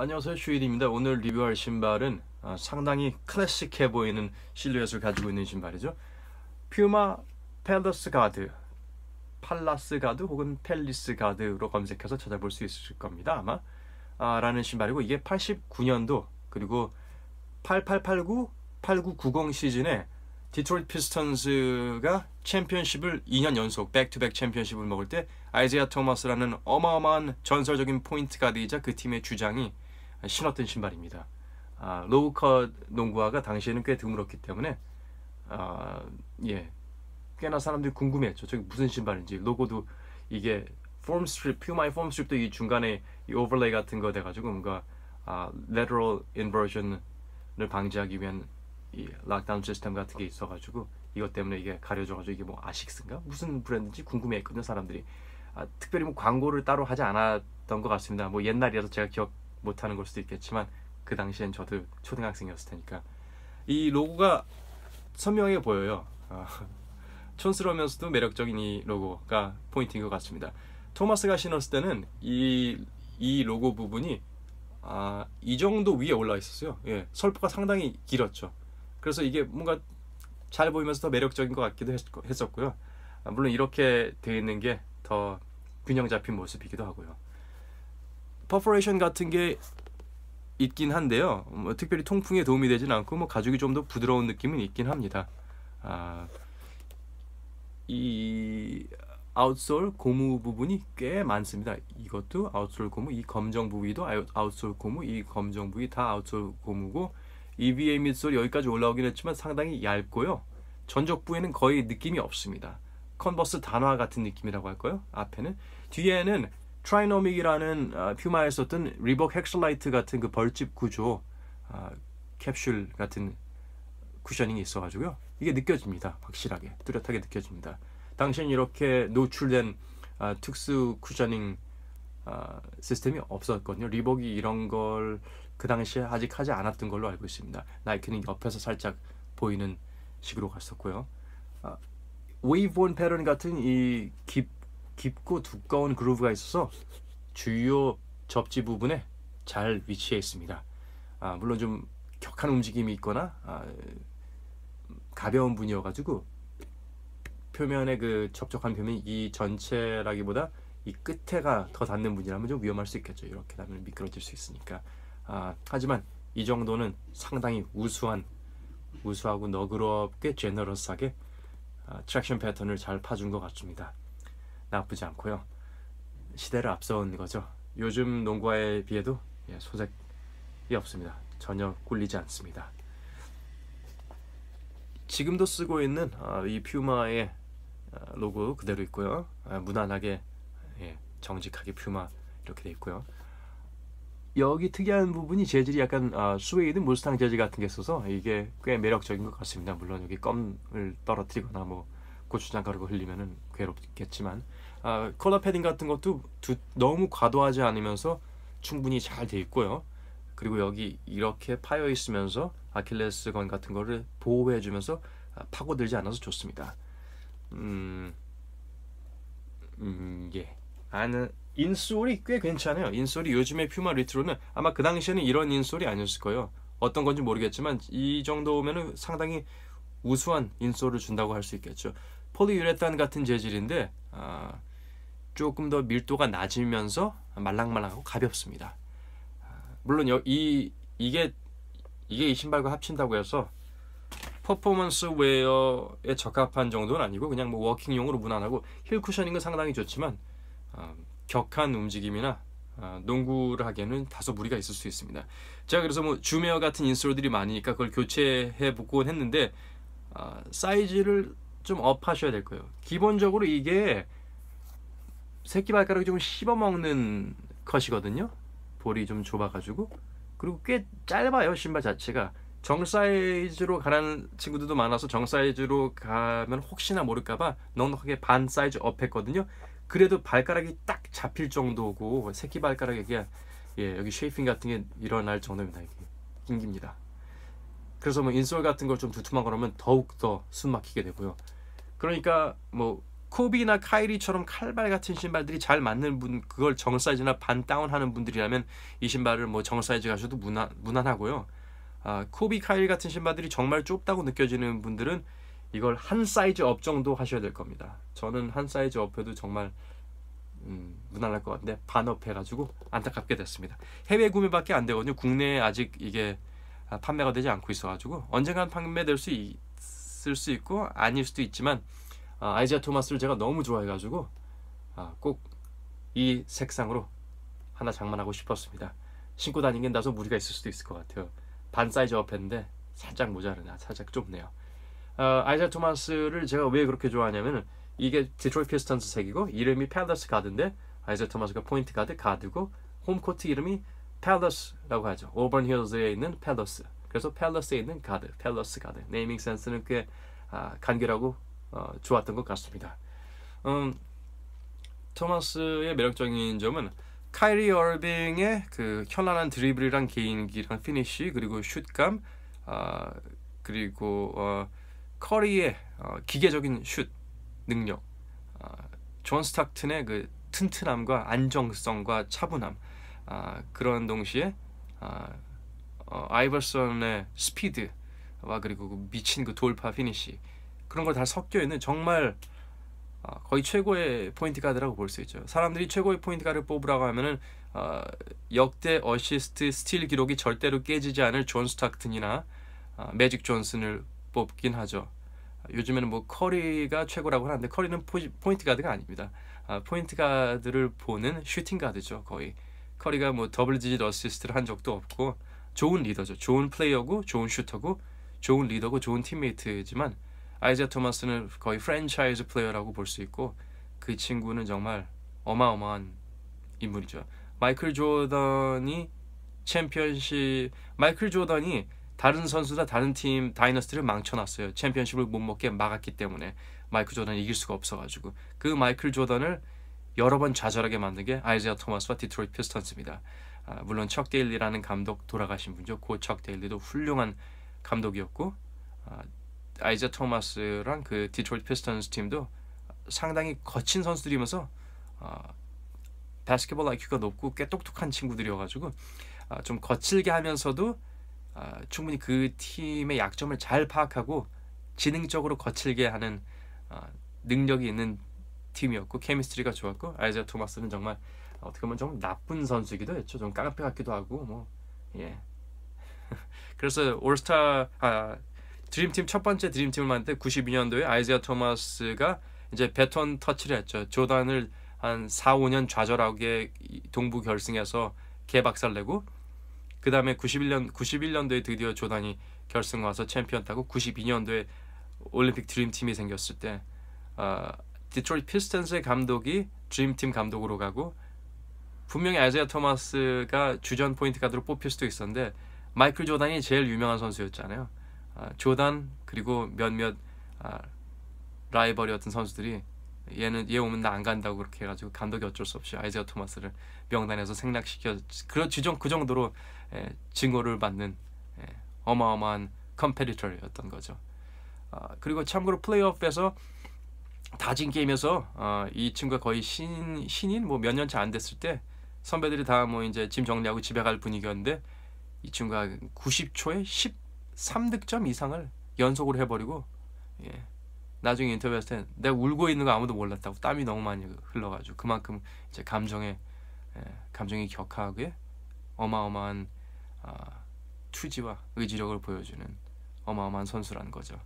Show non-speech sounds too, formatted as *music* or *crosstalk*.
안녕하세요 슈일입니다 오늘 리뷰할 신발은 아, 상당히 클래식해 보이는 실루엣을 가지고 있는 신발이죠 퓨마 펠러스 가드 팔라스 가드 혹은 펠리스 가드로 검색해서 찾아볼 수 있을 겁니다 아마 아, 라는 신발이고 이게 89년도 그리고 8889 8990 시즌에 디트로이트 피스턴스가 챔피언십을 2년 연속 백투백 챔피언십을 먹을 때 아이제아 토마스라는 어마어마한 전설적인 포인트 가드이자 그 팀의 주장이 신었던 신발입니다. 아, 로우컷 농구화가 당시에는 꽤 드물었기 때문에 아, 예, 꽤나 사람들이 궁금했죠 저게 무슨 신발인지 로고도 이게 폼 스트립, 퓨마의 폼 스트립도 이 중간에 이 오버레이 같은 거 돼가지고 뭔가 아, lateral inversion을 방지하기 위한 이 락다운 시스템 같은 게 있어가지고 이것 때문에 이게 가려져가지고 이게 뭐 아식스인가 무슨 브랜드인지 궁금했거든요 사람들이 아, 특별히 뭐 광고를 따로 하지 않았던 것 같습니다. 뭐 옛날이라서 제가 기억 못하는 걸 수도 있겠지만 그 당시엔 저도 초등학생이었을 테니까 이 로고가 선명해 보여요. 아, *laughs* 촌스러우면서도 매력적인 이 로고가 포인트인 것 같습니다. 토마스가 신었을 때는 이, 이 로고 부분이 아, 이 정도 위에 올라 있었어요. 예, 설포가 상당히 길었죠. 그래서 이게 뭔가 잘 보이면서 더 매력적인 것 같기도 했었고요. 아, 물론 이렇게 되어 있는 게 더 균형 잡힌 모습이기도 하고요. 퍼포레이션 같은 게 있긴 한데요. 뭐 특별히 통풍에 도움이 되진 않고 뭐 가죽이 좀 더 부드러운 느낌은 있긴 합니다. 아, 이 아웃솔 고무 부분이 꽤 많습니다. 이것도 아웃솔 고무, 이 검정 부위도 아웃솔 고무, 이 검정 부위 다 아웃솔 고무고 EVA 밑솔 여기까지 올라오긴 했지만 상당히 얇고요. 전적부에는 거의 느낌이 없습니다. 컨버스 단화 같은 느낌이라고 할까요? 앞에는 뒤에는 트라이노믹이라는 아, 퓨마에 썼던 리복 헥슬라이트 같은 그 벌집 구조 아, 캡슐 같은 쿠셔닝이 있어가지고요. 이게 느껴집니다. 확실하게 뚜렷하게 느껴집니다. 당신 이렇게 노출된 아, 특수 쿠셔닝 시스템이 없었거든요. 리복이 이런 걸 그 당시에 아직 하지 않았던 걸로 알고 있습니다. 나이키는 옆에서 살짝 보이는 식으로 갔었고요. 웨이브온 패턴 같은 이깊 깊고 두꺼운 그루브가 있어서 주요 접지 부분에 잘 위치해 있습니다. 아, 물론 좀 격한 움직임이 있거나 아, 가벼운 분이어가지고 표면의 그 촉촉한 표면 이 전체라기보다 이 끝에가 더 닿는 분이라면 좀 위험할 수 있겠죠. 이렇게 되면 미끄러질 수 있으니까. 아, 하지만 이 정도는 상당히 우수한 우수하고 너그럽게 제너럴스하게 트랙션 패턴을 잘 파준 것 같습니다. 나쁘지 않고요. 시대를 앞서온 거죠. 요즘 농구에 비해도 예, 소색이 없습니다. 전혀 꿀리지 않습니다. 지금도 쓰고 있는 아, 이 퓨마의 아, 로고 그대로 있고요. 아, 무난하게 예, 정직하게 퓨마 이렇게 돼 있고요. 여기 특이한 부분이 재질이 약간 스웨이드 무스탕 재질 같은 게 있어서 이게 꽤 매력적인 것 같습니다. 물론 여기 껌을 떨어뜨리거나 뭐 고추장 가루가 흘리면 괴롭겠지만 아, 컬러 패딩 같은 것도 두, 너무 과도하지 않으면서 충분히 잘 돼 있고요. 그리고 여기 이렇게 파여 있으면서 아킬레스건 같은 거를 보호해 주면서 아, 파고들지 않아서 좋습니다. 음, 음 예. 아는 인솔이 꽤 괜찮아요. 인솔이 요즘에 퓨마 리트로는 아마 그 당시에는 이런 인솔이 아니었을 거예요. 어떤 건지 모르겠지만 이정도면 상당히 우수한 인솔을 준다고 할 수 있겠죠. 폴리유레탄 같은 재질인데 어, 조금 더 밀도가 낮으면서 말랑말랑하고 가볍습니다. 어, 물론 이 이게 이게 이 신발과 합친다고 해서 퍼포먼스 웨어에 적합한 정도는 아니고 그냥 뭐 워킹용으로 무난하고 힐쿠션인건 상당히 좋지만 어, 격한 움직임이나 어, 농구를 하기에는 다소 무리가 있을 수 있습니다. 제가 그래서 뭐 주메어 같은 인솔들이 많으니까 그걸 교체해 보곤 했는데 어, 사이즈를 좀 업하셔야 될 거예요. 기본적으로 이게 새끼 발가락이 좀 씹어먹는 컷이거든요. 볼이 좀 좁아가지고 그리고 꽤 짧아요 신발 자체가 정 사이즈로 가는 친구들도 많아서 정 사이즈로 가면 혹시나 모를까봐 넉넉하게 반 사이즈 업했거든요. 그래도 발가락이 딱 잡힐 정도고 새끼 발가락에게 예, 여기 쉐이핑 같은 게 일어날 정도입니다. 이게 낑깁니다. 그래서 뭐 인솔 같은 걸 좀 두툼한 거라면 더욱 더 숨 막히게 되고요. 그러니까 뭐 코비나 카이리처럼 칼발 같은 신발들이 잘 맞는 분 그걸 정 사이즈나 반 다운하는 분들이라면 이 신발을 뭐 정 사이즈 가셔도 무난 무난하고요. 아, 코비 카이리 같은 신발들이 정말 좁다고 느껴지는 분들은 이걸 한 사이즈 업 정도 하셔야 될 겁니다. 저는 한 사이즈 업해도 정말 음, 무난할 것 같은데 반업 해가지고 안타깝게 됐습니다. 해외 구매밖에 안 되거든요. 국내에 아직 이게 아, 판매가 되지 않고 있어가지고 언젠간 판매될 수 있, 토마수 있고 아닐 수도 있지만 어, 아, 이지 토마스를 제가 너무 좋아해가지고 아, 꼭 이 색상으로 하나 장만하고 싶었습니다. 신고 다니긴 나서 무리가 있을 수도 있을 것 같아요. 반 사이즈 업했는데 살짝 모자르나 살짝 좁네요. 어, 아, 이자 토마스를 제가 왜 그렇게 좋아하냐면 이게 디트로이트 피스턴스 색이고 이름이 팰러스 가드인데 아이자 토마스가 포인트 가드 가드고 홈코트 이름이 팰러스라고 하죠. 오번 히어즈에 있는 팰러스 그래서 팰러스에 있는 가드, 팰러스 가드. 네이밍 센스는 꽤 아, 간결하고 어, 좋았던 것 같습니다. 음, 토마스의 매력적인 점은 카이리 어빙의 그 현란한 드리블이랑 개인기랑 피니쉬 그리고 슛감 아, 그리고 어, 커리의 어, 기계적인 슛 능력 아, 존 스타튼의 그 튼튼함과 안정성과 차분함 아, 그런 동시에 아, 어, 아이버슨의 스피드와 그리고 그 미친 그 돌파 피니시 그런 걸 다 섞여 있는 정말 어, 거의 최고의 포인트 가드라고 볼 수 있죠. 사람들이 최고의 포인트 가드를 뽑으라고 하면은 어, 역대 어시스트 스틸 기록이 절대로 깨지지 않을 존 스타크튼이나 어, 매직 존슨을 뽑긴 하죠. 요즘에는 뭐 커리가 최고라고 하는데 커리는 포 포인트 가드가 아닙니다. 아, 포인트 가드를 보는 슈팅 가드죠 거의. 커리가 뭐 더블 디지 어시스트를 한 적도 없고 좋은 리더죠. 좋은 플레이어고 좋은 슈터고 좋은 리더고 좋은 팀메이트지만 아이자 토마스는 거의 프랜차이즈 플레이어라고 볼 수 있고 그 친구는 정말 어마어마한 인물이죠. 마이클 조던이 챔피언십 마이클 조던이 다른 선수다 다른 팀 다이너스티를 망쳐놨어요. 챔피언십을 못 먹게 막았기 때문에 마이클 조던이 이길 수가 없어가지고 그 마이클 조던을 여러 번 좌절하게 만든 게 아이자 토마스와 디트로이트 피스턴스입니다. 아, 물론 척 데일리라는 감독 돌아가신 분죠. 고척 데일리도 훌륭한 감독이었고 아, 이자 토마스랑 그 디트로이트 피스턴스 팀도 상당히 거친 선수들이면서 바스켓볼 아, IQ가 높고 꽤 똑똑한 친구들이어가지고 아, 좀 거칠게 하면서도 충분히 그 팀의 약점을 잘 파악하고 지능적으로 거칠게 하는 능력이 있는 팀이었고 케미스트리가 좋았고 아이자 토마스는 정말 어떻게 보면 좀 나쁜 선수기도 했죠. 좀 깡패 같기도 하고 뭐 예. *laughs* 그래서 올스타 아 드림팀 첫 번째 드림팀을 만들 때 92년도에 아이자 토마스가 이제 베톤 터치를 했죠. 조단을 한 4, 5년 좌절하게 동부 결승에서 개박살내고 그 다음에 91년 91년도에 드디어 조단이 결승 와서 챔피언 타고 92년도에 올림픽 드림팀이 생겼을 때 어, 디트로이트 피스턴스의 감독이 드림팀 감독으로 가고 분명히 아이자야 토마스가 주전 포인트 가드로 뽑힐 수도 있었는데 마이클 조단이 제일 유명한 선수였잖아요. 아, 조단 그리고 몇몇 아, 라이벌이었던 선수들이 얘는 얘 오면 나 안 간다고 그렇게 해가지고 감독이 어쩔 수 없이 아이자야 토마스를 명단에서 생략시켜 그런 지정 그 정도로 에, 예, 증오를 받는 에, 예, 어마어마한 컴페디터였던 거죠. 아, 그리고 참고로 플레이오프에서 다진 게임에서 어, 이 친구가 거의 신 신인 뭐 몇 년 차 안 됐을 때 선배들이 다뭐 이제 짐 정리하고 집에 갈 분위기였는데 이 친구가 90초에 13득점 이상을 연속으로 해버리고 예. 나중에 인터뷰했을 때 내가 울고 있는 거 아무도 몰랐다고 땀이 너무 많이 흘러가지고 그만큼 이제 감정에 예, 감정이 격하게 어마어마한 아, 투지와 의지력을 보여주는 어마어마한 선수라는 거죠.